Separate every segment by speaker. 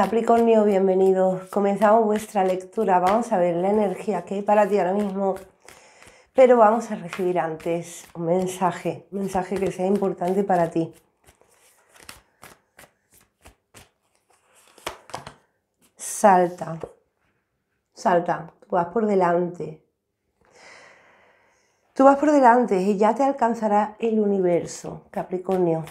Speaker 1: Capricornio, bienvenido, Comenzamos vuestra lectura. Vamos a ver la energía que hay para ti ahora mismo. Pero vamos a recibir antes un mensaje, un mensaje que sea importante para ti. Salta, salta, tú vas por delante. Tú vas por delante y ya te alcanzará el universo, Capricornio.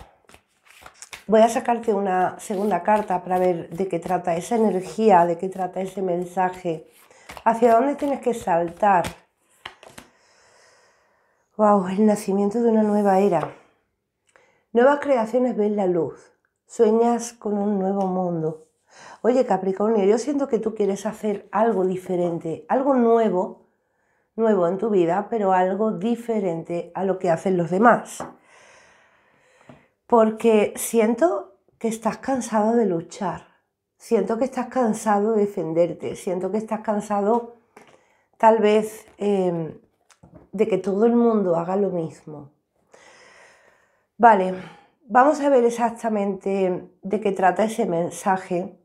Speaker 1: Voy a sacarte una segunda carta para ver de qué trata esa energía, de qué trata ese mensaje, hacia dónde tienes que saltar. Wow, el nacimiento de una nueva era. Nuevas creaciones ven la luz. Sueñas con un nuevo mundo. Oye, Capricornio, yo siento que tú quieres hacer algo diferente, algo nuevo, nuevo en tu vida, pero algo diferente a lo que hacen los demás porque siento que estás cansado de luchar, siento que estás cansado de defenderte, siento que estás cansado tal vez em, de que todo el mundo haga lo mismo. Vale, vamos a ver exactamente de qué trata ese mensaje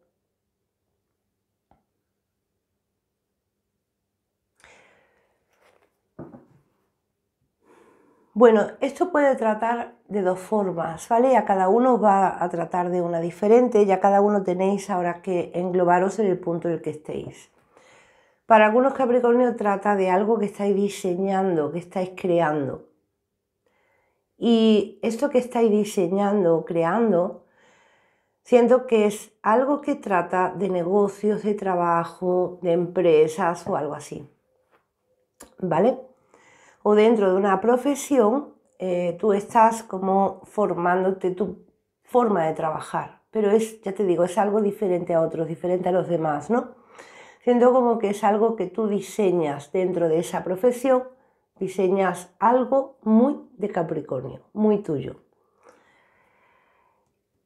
Speaker 1: Bueno, esto puede tratar de dos formas, ¿vale? A cada uno va a tratar de una diferente, ya cada uno tenéis ahora que englobaros en el punto en el que estéis. Para algunos Capricornio trata de algo que estáis diseñando, que estáis creando. Y esto que estáis diseñando o creando, siento que es algo que trata de negocios, de trabajo, de empresas o algo así. ¿Vale? o dentro de una profesión, eh, tú estás como formándote tu forma de trabajar. Pero es, ya te digo, es algo diferente a otros, diferente a los demás, ¿no? Siento como que es algo que tú diseñas dentro de esa profesión, diseñas algo muy de Capricornio, muy tuyo.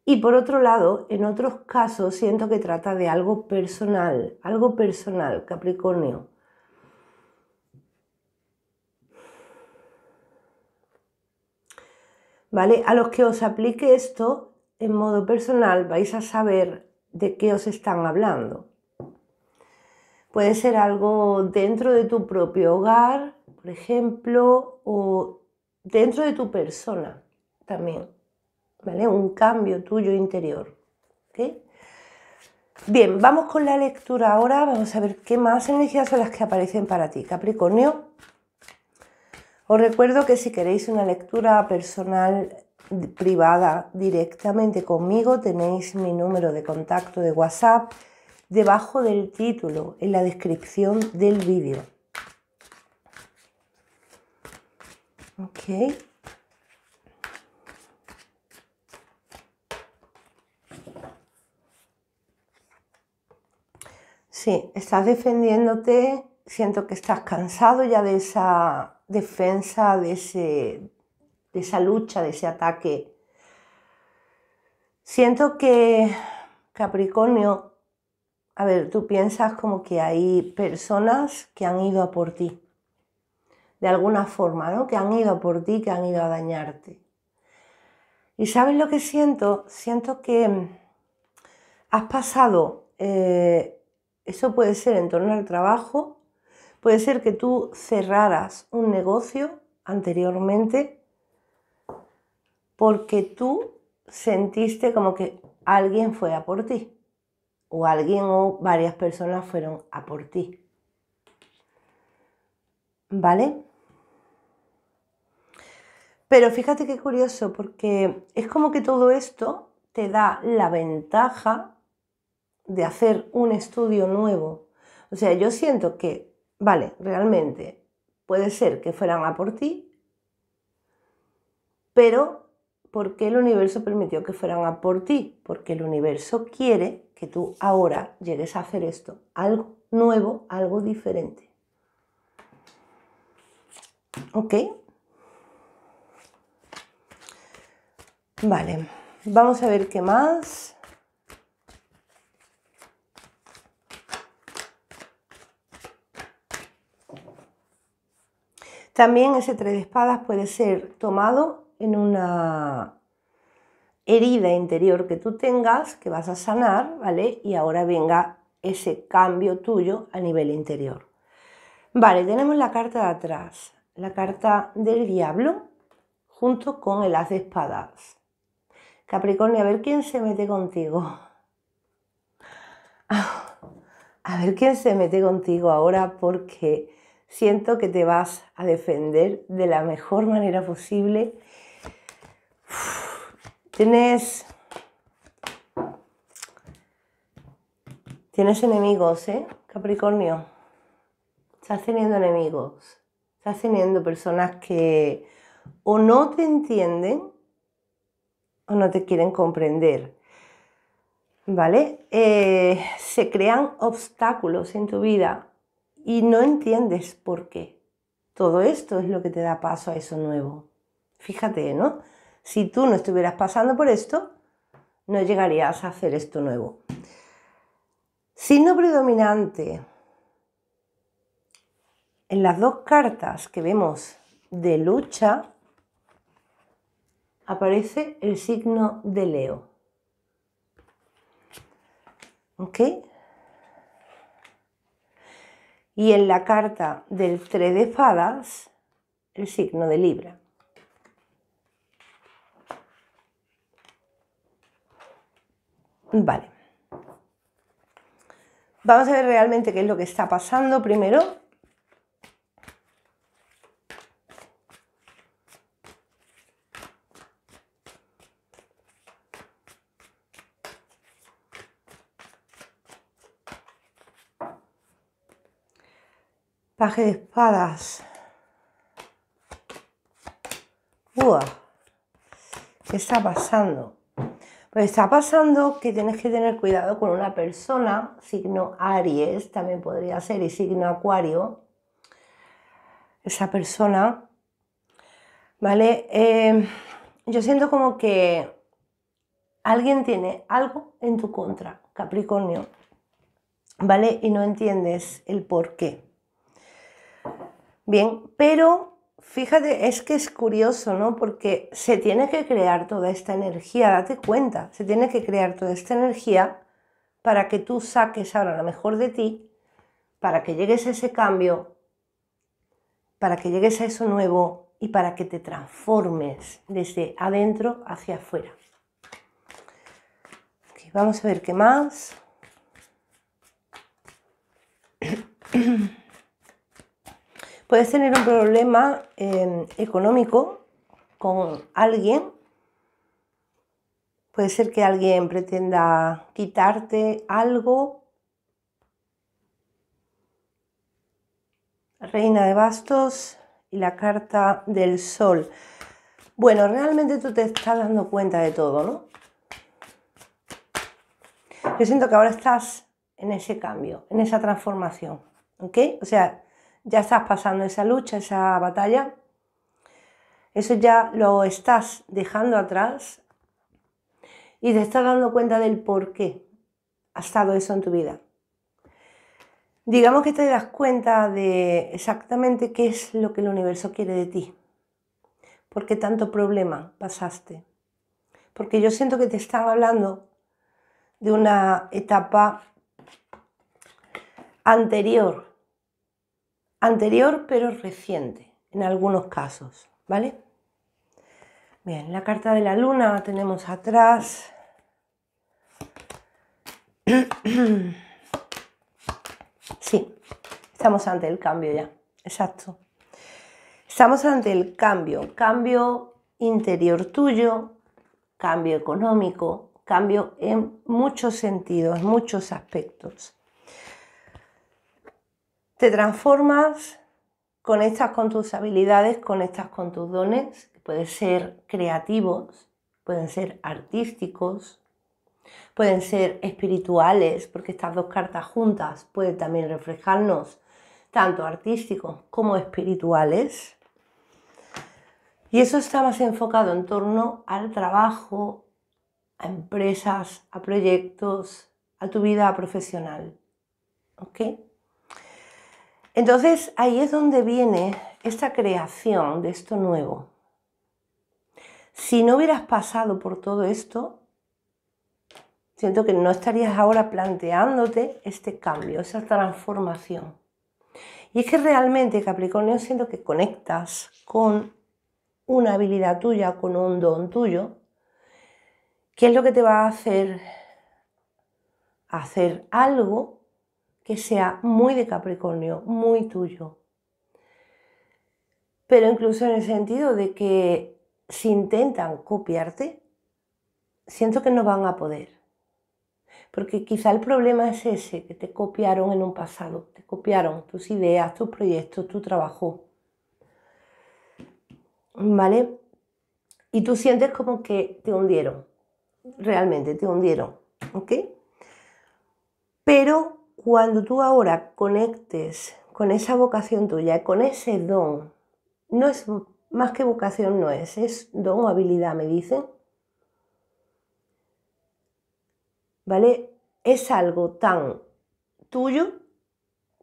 Speaker 1: Y por otro lado, en otros casos siento que trata de algo personal, algo personal, Capricornio. ¿vale? A los que os aplique esto en modo personal vais a saber de qué os están hablando. Puede ser algo dentro de tu propio hogar, por ejemplo, o dentro de tu persona también, ¿vale? Un cambio tuyo interior, Bien, vamos con la lectura ahora, vamos a ver qué más energías son las que aparecen para ti, Capricornio. Os recuerdo que si queréis una lectura personal privada directamente conmigo, tenéis mi número de contacto de WhatsApp debajo del título, en la descripción del vídeo. Ok. Sí, estás defendiéndote, siento que estás cansado ya de esa defensa de, ese, de esa lucha, de ese ataque. Siento que Capricornio, a ver, tú piensas como que hay personas que han ido a por ti, de alguna forma, ¿no? Que han ido a por ti, que han ido a dañarte. ¿Y sabes lo que siento? Siento que has pasado, eh, eso puede ser en torno al trabajo, Puede ser que tú cerraras un negocio anteriormente porque tú sentiste como que alguien fue a por ti o alguien o varias personas fueron a por ti. ¿Vale? Pero fíjate qué curioso, porque es como que todo esto te da la ventaja de hacer un estudio nuevo. O sea, yo siento que vale, realmente puede ser que fueran a por ti, pero ¿por qué el universo permitió que fueran a por ti? Porque el universo quiere que tú ahora llegues a hacer esto, algo nuevo, algo diferente. ¿Ok? Vale, vamos a ver qué más. También ese tres de espadas puede ser tomado en una herida interior que tú tengas, que vas a sanar, ¿vale? Y ahora venga ese cambio tuyo a nivel interior. Vale, tenemos la carta de atrás, la carta del diablo junto con el haz de espadas. Capricornio, a ver quién se mete contigo. A ver quién se mete contigo ahora porque siento que te vas a defender de la mejor manera posible. tienes... Tienes enemigos, ¿eh? Capricornio. Estás teniendo enemigos. Estás teniendo personas que o no te entienden o no te quieren comprender. ¿Vale? Eh, se crean obstáculos en tu vida y no entiendes por qué. Todo esto es lo que te da paso a eso nuevo. Fíjate, ¿no? Si tú no estuvieras pasando por esto, no llegarías a hacer esto nuevo. Signo predominante. En las dos cartas que vemos de lucha, aparece el signo de Leo. ¿Ok? y en la carta del 3 de fadas el signo de Libra. Vale. Vamos a ver realmente qué es lo que está pasando primero Paje de espadas. ¿Qué está pasando? Pues está pasando que tienes que tener cuidado con una persona, signo Aries, también podría ser, y signo Acuario. Esa persona, ¿vale? Em, yo siento como que alguien tiene algo en tu contra, Capricornio, ¿vale? Y no entiendes el por qué. Bien, pero fíjate, es que es curioso, ¿no? Porque se tiene que crear toda esta energía, date cuenta, se tiene que crear toda esta energía para que tú saques ahora lo mejor de ti, para que llegues a ese cambio, para que llegues a eso nuevo y para que te transformes desde adentro hacia afuera. vamos a ver qué más. Puedes tener un problema em, económico con alguien. Puede ser que alguien pretenda quitarte algo. Reina de bastos y la carta del sol. Bueno, realmente tú te estás dando cuenta de todo, ¿no? Yo siento que ahora estás en ese cambio, en esa transformación, ¿ok? O sea, ya estás pasando esa lucha, esa batalla. Eso ya lo estás dejando atrás y te estás dando cuenta del por qué ha estado eso en tu vida. Digamos que te das cuenta de exactamente qué es lo que el universo quiere de ti. ¿Por qué tanto problema pasaste? Porque yo siento que te están hablando de una etapa anterior anterior pero reciente en algunos casos, ¿vale? Bien, la carta de la luna tenemos atrás. Sí, estamos ante el cambio ya, exacto. Estamos ante el cambio, cambio interior tuyo, cambio económico, cambio en muchos sentidos, en muchos aspectos. Te transformas, conectas con tus habilidades, conectas con tus dones, que pueden ser creativos, pueden ser artísticos, pueden ser espirituales, porque estas dos cartas juntas pueden también reflejarnos tanto artísticos como espirituales. Y eso está más enfocado en torno al trabajo, a empresas, a proyectos, a tu vida profesional. ¿Ok? Entonces ahí es donde viene esta creación de esto nuevo. Si no hubieras pasado por todo esto, siento que no estarías ahora planteándote este cambio, esa transformación. Y es que realmente, Capricornio, siento que conectas con una habilidad tuya, con un don tuyo, que es lo que te va a hacer hacer algo que sea muy de Capricornio, muy tuyo. Pero incluso en el sentido de que si intentan copiarte, siento que no van a poder. Porque quizá el problema es ese, que te copiaron en un pasado, te copiaron tus ideas, tus proyectos, tu trabajo. ¿Vale? Y tú sientes como que te hundieron, realmente te hundieron, ¿ok? Pero cuando tú ahora conectes con esa vocación tuya, con ese don, no es más que vocación, no es, es don o habilidad, me dicen. ¿Vale? Es algo tan tuyo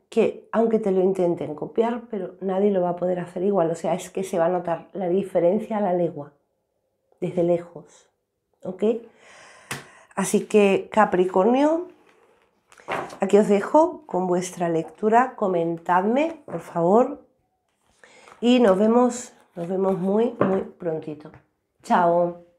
Speaker 1: que aunque te lo intenten copiar, pero nadie lo va a poder hacer igual. O sea, es que se va a notar la diferencia a la legua, desde lejos. ¿Ok? Así que Capricornio, Aquí os dejo con vuestra lectura, comentadme, por favor, y nos vemos, nos vemos muy, muy prontito. Chao.